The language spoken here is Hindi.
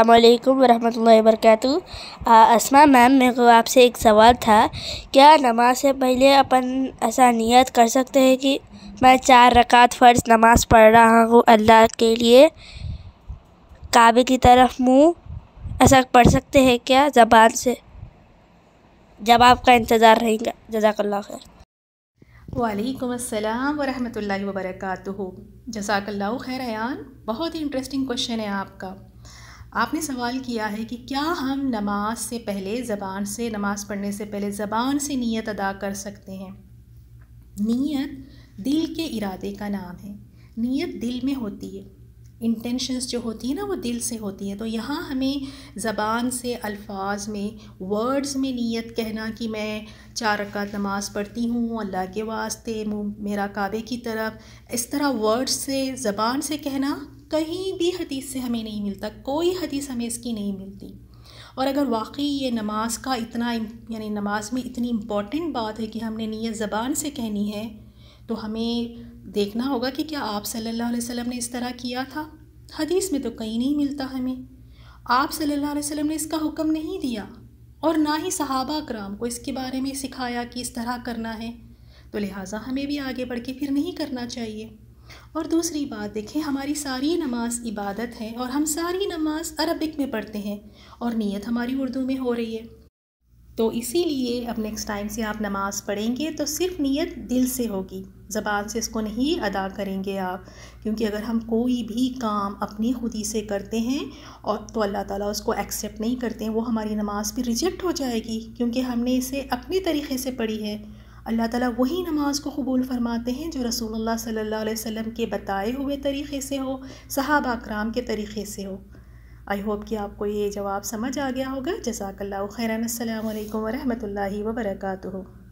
अल्लाम वरहमल वर्क असमा मैम मेरे को आपसे एक सवाल था क्या नमाज से पहले अपन ऐसा नियत कर सकते हैं कि मैं चार रकात फ़र्ज़ नमाज़ पढ़ रहा हूँ अल्लाह के लिए काबे की तरफ मुंह ऐसा पढ़ सकते हैं क्या ज़बान से जब आपका इंतज़ार रहेगा जजाकल्ला खैर वालेकुम अस्सलाम वरहमतुल्लाहि वबरकातुहू जजाकल्ला खैर अयान बहुत ही इंटरेस्टिंग क्वेश्चन है आपका आपने सवाल किया है कि क्या हम नमाज से पहले ज़बान से नमाज़ पढ़ने से पहले ज़बान से नीयत अदा कर सकते हैं नीयत दिल के इरादे का नाम है नीयत दिल में होती है इंटेंशंस जो होती है ना वो दिल से होती हैं तो यहाँ हमें ज़बान से अल्फाज में वर्ड्स में नीयत कहना कि मैं चार रकात नमाज़ पढ़ती हूँ अल्लाह के वास्ते मेरा काबे की तरफ इस तरह वर्ड्स से ज़बान से कहना कहीं भी हदीस से हमें नहीं मिलता कोई हदीस हमें इसकी नहीं मिलती और अगर वाकई ये नमाज़ का इतना यानी नमाज में इतनी इम्पॉर्टेंट बात है कि हमने नीयत ज़बान से कहनी है तो हमें देखना होगा कि क्या आप सल्लल्लाहु अलैहि वसल्लम ने इस तरह किया था हदीस में तो कहीं नहीं मिलता हमें आप सल्लल्लाहु अलैहि वसल्लम ने इसका हुक्म नहीं दिया और ना ही सहाबा कराम को इसके बारे में सिखाया कि इस तरह करना है तो लिहाजा हमें भी आगे बढ़ के फिर नहीं करना चाहिए और दूसरी बात देखें हमारी सारी नमाज इबादत है और हम सारी नमाज अरबिक में पढ़ते हैं और नीयत हमारी उर्दू में हो रही है तो इसीलिए अब नेक्स्ट टाइम से आप नमाज़ पढ़ेंगे तो सिर्फ नीयत दिल से होगी ज़बान से इसको नहीं अदा करेंगे आप क्योंकि अगर हम कोई भी काम अपनी खुदी से करते हैं और तो अल्लाह ताला उसको एक्सेप्ट नहीं करते हैं वो हमारी नमाज़ भी रिजेक्ट हो जाएगी क्योंकि हमने इसे अपने तरीके से पढ़ी है अल्लाह ताला वही नमाज को कबूल फरमाते हैं जो रसूलुल्लाह सल्लल्लाहु अलैहि वसल्लम के बताए हुए तरीक़े से हो सहाबा कराम के तरीक़े से हो आई होप कि आपको ये जवाब समझ आ गया होगा जजाकल्ला खैरन अल्लाम वरहमल वर्का